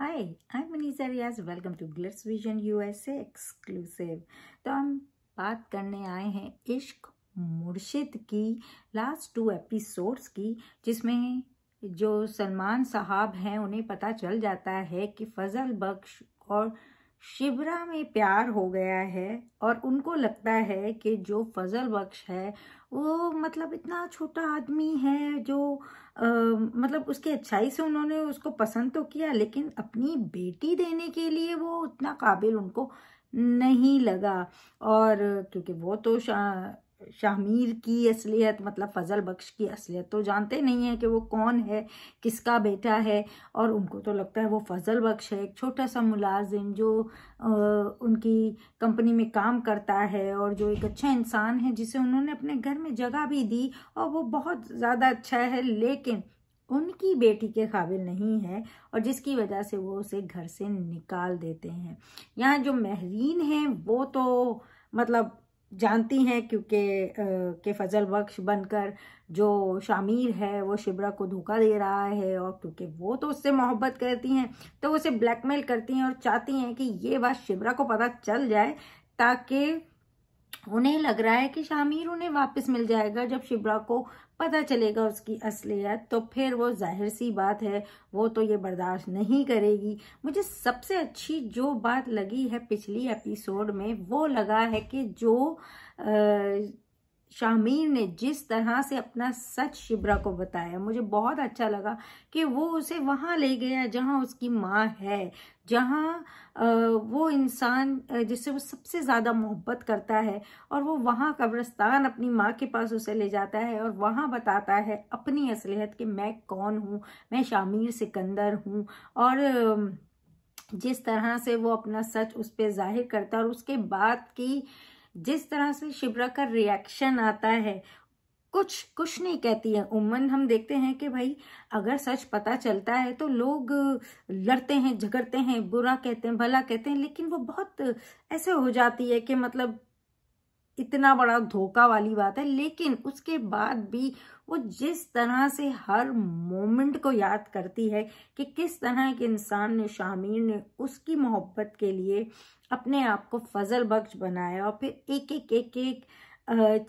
Hi, I'm Manisa Riaz. Welcome to Glitz Vision USA exclusive. तो हम बात करने आए हैं इश्क मुर्शिद की लास्ट टू एपिसोड्स की जिसमें जो सलमान साहब हैं उन्हें पता चल जाता है कि फजल बख्श और शिवरा में प्यार हो गया है और उनको लगता है कि जो फजल बख्श है वो मतलब इतना छोटा आदमी है जो आ, मतलब उसकी अच्छाई से उन्होंने उसको पसंद तो किया लेकिन अपनी बेटी देने के लिए वो उतना काबिल उनको नहीं लगा और क्योंकि वो तो शाहमीर की असलियत मतलब फजल बख्श की असलियत तो जानते नहीं है कि वो कौन है किसका बेटा है और उनको तो लगता है वो फजल बख्श है एक छोटा सा मुलाजिम जो आ, उनकी कंपनी में काम करता है और जो एक अच्छा इंसान है जिसे उन्होंने अपने घर में जगह भी दी और वो बहुत ज़्यादा अच्छा है लेकिन उनकी बेटी के काबिल नहीं है और जिसकी वजह से वो उसे घर से निकाल देते हैं यहाँ जो महरीन हैं वो तो मतलब जानती हैं क्योंकि के फजल बख्श बनकर जो शामिर है वो शिबरा को धोखा दे रहा है और क्योंकि वो तो उससे मोहब्बत करती हैं तो उसे ब्लैकमेल करती हैं और चाहती हैं कि ये बात शिबरा को पता चल जाए ताकि उन्हें लग रहा है कि शामिर उन्हें वापस मिल जाएगा जब शिबरा को पता चलेगा उसकी असलियत तो फिर वो जाहिर सी बात है वो तो ये बर्दाश्त नहीं करेगी मुझे सबसे अच्छी जो बात लगी है पिछली एपिसोड में वो लगा है कि जो आ, शाहमीर ने जिस तरह से अपना सच शिब्रा को बताया मुझे बहुत अच्छा लगा कि वो उसे वहाँ ले गया जहाँ उसकी माँ है जहाँ वो इंसान जिससे वो सबसे ज़्यादा मोहब्बत करता है और वो वहाँ कब्रस्तान अपनी माँ के पास उसे ले जाता है और वहाँ बताता है अपनी असलियत कि मैं कौन हूँ मैं शामिर सिकंदर हूँ और जिस तरह से वो अपना सच उस पर जाहिर करता है और उसके बाद की जिस तरह से शिवरा का रिएक्शन आता है कुछ कुछ नहीं कहती है उमन हम देखते हैं कि भाई अगर सच पता चलता है तो लोग लड़ते हैं झगड़ते हैं बुरा कहते हैं भला कहते हैं लेकिन वो बहुत ऐसे हो जाती है कि मतलब इतना बड़ा धोखा वाली बात है लेकिन उसके बाद भी वो जिस तरह से हर मोमेंट को याद करती है कि किस तरह एक इंसान ने शामिर ने उसकी मोहब्बत के लिए अपने आप को फजल बख्श बनाया और फिर एक एक एक एक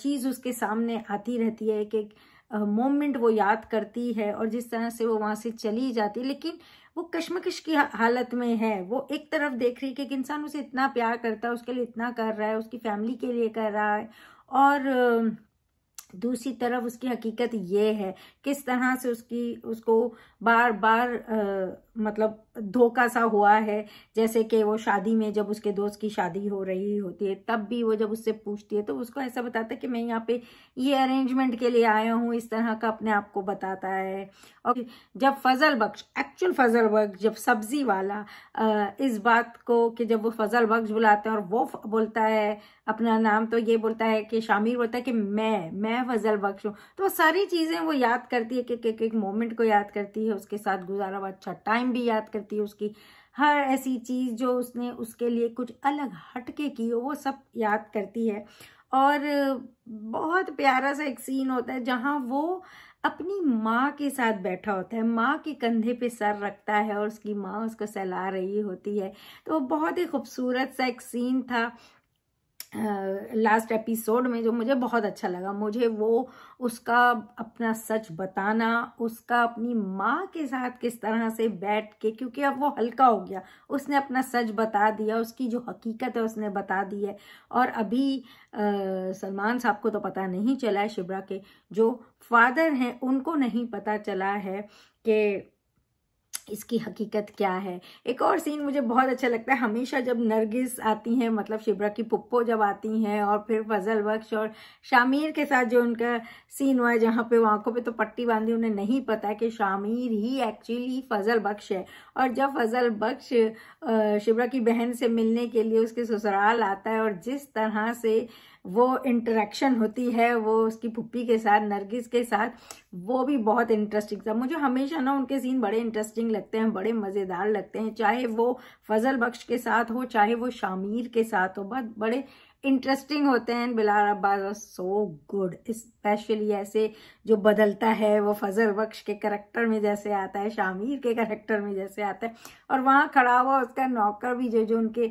चीज़ उसके सामने आती रहती है एक एक मोमेंट वो याद करती है और जिस तरह से वो वहाँ से चली जाती है लेकिन वो कश्मकश की हालत में है वो एक तरफ देख रही है कि एक इंसान उसे इतना प्यार करता है उसके लिए इतना कर रहा है उसकी फैमिली के लिए कर रहा है और दूसरी तरफ उसकी हकीकत ये है किस तरह से उसकी उसको बार बार मतलब धोखा सा हुआ है जैसे कि वो शादी में जब उसके दोस्त की शादी हो रही होती है तब भी वो जब उससे पूछती है तो उसको ऐसा बताता है कि मैं यहाँ पे ये अरेंजमेंट के लिए आया हूँ इस तरह का अपने आप को बताता है और जब फजल बख्श एक्चुअल फजल बख्श जब सब्जी वाला इस बात को कि जब वो फजल बख्श बुलाते हैं और वो बोलता है अपना नाम तो ये बोलता है कि शामिर बोलता है कि मैं मैं फजल बख्श हूँ तो सारी चीज़ें वो याद करती है कि एक मोमेंट को याद करती है उसके साथ गुजारा हुआ अच्छा टाइम टाइम भी याद करती है उसकी हर ऐसी चीज़ जो उसने उसके लिए कुछ अलग हटके की वो सब याद करती है और बहुत प्यारा सा एक सीन होता है जहाँ वो अपनी माँ के साथ बैठा होता है माँ के कंधे पे सर रखता है और उसकी माँ उसको सहला रही होती है तो बहुत ही खूबसूरत सा एक सीन था लास्ट एपिसोड में जो मुझे बहुत अच्छा लगा मुझे वो उसका अपना सच बताना उसका अपनी माँ के साथ किस तरह से बैठ के क्योंकि अब वो हल्का हो गया उसने अपना सच बता दिया उसकी जो हकीकत है उसने बता दी है और अभी सलमान साहब को तो पता नहीं चला है शिबरा के जो फादर हैं उनको नहीं पता चला है कि इसकी हकीकत क्या है एक और सीन मुझे बहुत अच्छा लगता है हमेशा जब नरगिस आती हैं मतलब शिब्रा की पुप्पो जब आती हैं और फिर फजल बख्श और शामिर के साथ जो उनका सीन हुआ है जहाँ पे वो आंखों पे तो पट्टी बांधी उन्हें नहीं पता कि शामिर ही एक्चुअली फजल बख्श है और जब फजल बख्श शिब्रा की बहन से मिलने के लिए उसके ससुराल आता है और जिस तरह से वो इंटरेक्शन होती है वो उसकी पुप्पी के साथ नरगिस के साथ वो भी बहुत इंटरेस्टिंग था मुझे हमेशा ना उनके सीन बड़े इंटरेस्टिंग लगते हैं बड़े मज़ेदार लगते हैं चाहे वो फजल बख्श के साथ हो चाहे वो शामीर के साथ हो बहुत बड़े इंटरेस्टिंग होते हैं Bilal Abbas so good specially ऐसे जो बदलता है वो फजल बख्श के करेक्टर में जैसे आता है शामिर के करेक्टर में जैसे आता है और वहाँ खड़ा हुआ उसका नौकर भी जो जो उनके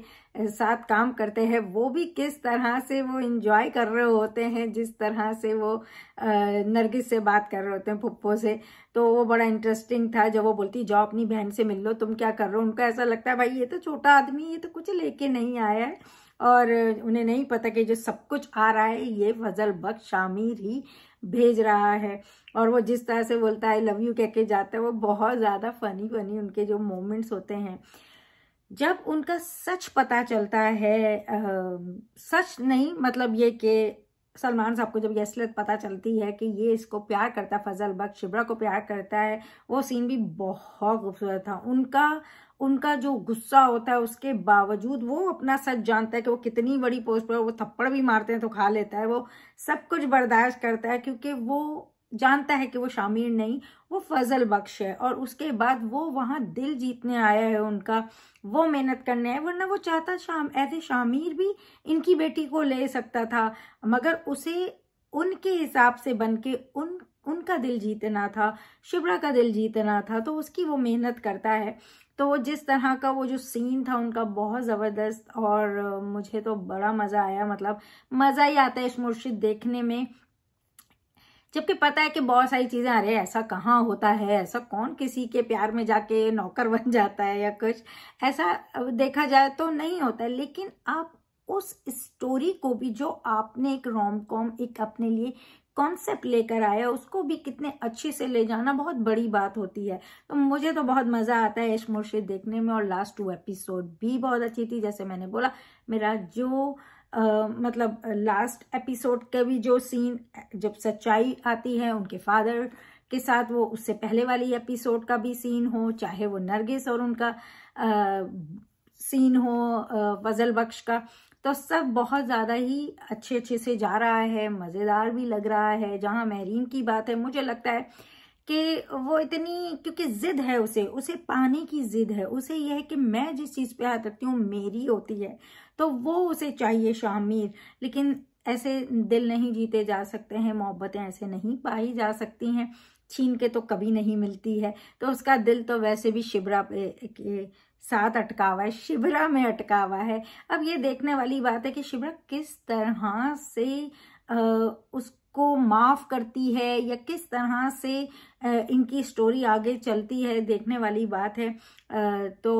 साथ काम करते हैं वो भी किस तरह से वो इंजॉय कर रहे होते हैं जिस तरह से वो नरगिस से बात कर रहे होते हैं पप्पो से तो वो बड़ा इंटरेस्टिंग था जब वो बोलती जाओ अपनी बहन से मिल लो तुम क्या कर रहे हो उनका ऐसा लगता है भाई ये तो छोटा आदमी ये तो कुछ लेके नहीं आया है और उन्हें नहीं पता कि जो सब कुछ आ रहा है ये फजल बख्श शामिर ही भेज रहा है और वो जिस तरह से बोलता है लव यू कह के जाता है वो बहुत ज़्यादा फनी फनी उनके जो मोमेंट्स होते हैं जब उनका सच पता चलता है आ, सच नहीं मतलब ये कि सलमान साहब को जब ये असलियत पता चलती है कि ये इसको प्यार करता है फजल बख्श शिबरा को प्यार करता है वो सीन भी बहुत खूबसूरत था उनका उनका जो गुस्सा होता है उसके बावजूद वो अपना सच जानता है कि वो कितनी बड़ी पोस्ट पर वो थप्पड़ भी मारते हैं तो खा लेता है वो सब कुछ बर्दाश्त करता है क्योंकि वो जानता है कि वो शामिर नहीं वो फजल बख्श है और उसके बाद वो वहाँ दिल जीतने आया है उनका वो मेहनत करने है वरना वो चाहता शाम ऐसे शामिर भी इनकी बेटी को ले सकता था मगर उसे उनके हिसाब से बन के उन उनका दिल जीतना था शिवरा का दिल जीतना था तो उसकी वो मेहनत करता है तो जिस तरह का वो जो सीन था उनका बहुत ज़बरदस्त और मुझे तो बड़ा मज़ा आया मतलब मज़ा ही आता है इस मुर्शिद देखने में जबकि पता है कि बहुत सारी चीज़ें अरे ऐसा कहाँ होता है ऐसा कौन किसी के प्यार में जाके नौकर बन जाता है या कुछ ऐसा देखा जाए तो नहीं होता है लेकिन आप उस स्टोरी को भी जो आपने एक रोम कॉम एक अपने लिए कॉन्सेप्ट लेकर आया उसको भी कितने अच्छे से ले जाना बहुत बड़ी बात होती है तो मुझे तो बहुत मज़ा आता है यश मुर्शिद देखने में और लास्ट टू एपिसोड भी बहुत अच्छी थी जैसे मैंने बोला मेरा जो मतलब लास्ट एपिसोड का भी जो सीन जब सच्चाई आती है उनके फादर के साथ वो उससे पहले वाली एपिसोड का भी सीन हो चाहे वो नरगिस और उनका आ, सीन हो फजल बख्श का तो सब बहुत ज़्यादा ही अच्छे अच्छे से जा रहा है मज़ेदार भी लग रहा है जहाँ महरीन की बात है मुझे लगता है कि वो इतनी क्योंकि जिद है उसे उसे पाने की जिद है उसे यह है कि मैं जिस चीज़ पे हाथ रखती हूँ मेरी होती है तो वो उसे चाहिए शामिर लेकिन ऐसे दिल नहीं जीते जा सकते हैं मोहब्बतें ऐसे नहीं पाई जा सकती हैं छीन के तो कभी नहीं मिलती है तो उसका दिल तो वैसे भी शिबरा पे साथ अटका हुआ है शिबरा में अटका हुआ है अब ये देखने वाली बात है कि शिबरा किस तरह से आ, उस को माफ करती है या किस तरह से इनकी स्टोरी आगे चलती है देखने वाली बात है तो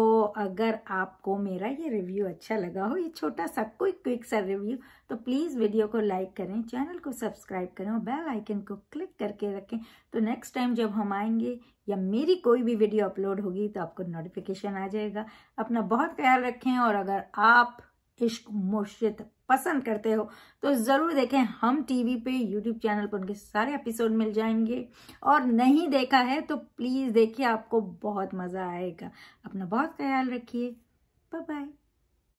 अगर आपको मेरा ये रिव्यू अच्छा लगा हो ये छोटा सा कोई क्विक सा रिव्यू तो प्लीज़ वीडियो को लाइक करें चैनल को सब्सक्राइब करें और बेल आइकन को क्लिक करके रखें तो नेक्स्ट टाइम जब हम आएंगे या मेरी कोई भी वीडियो अपलोड होगी तो आपको नोटिफिकेशन आ जाएगा अपना बहुत ख्याल रखें और अगर आप इश्क मुर्शिद पसंद करते हो तो ज़रूर देखें हम टीवी पे यूट्यूब चैनल पर उनके सारे एपिसोड मिल जाएंगे और नहीं देखा है तो प्लीज़ देखिए आपको बहुत मज़ा आएगा अपना बहुत ख्याल रखिए बाय बाय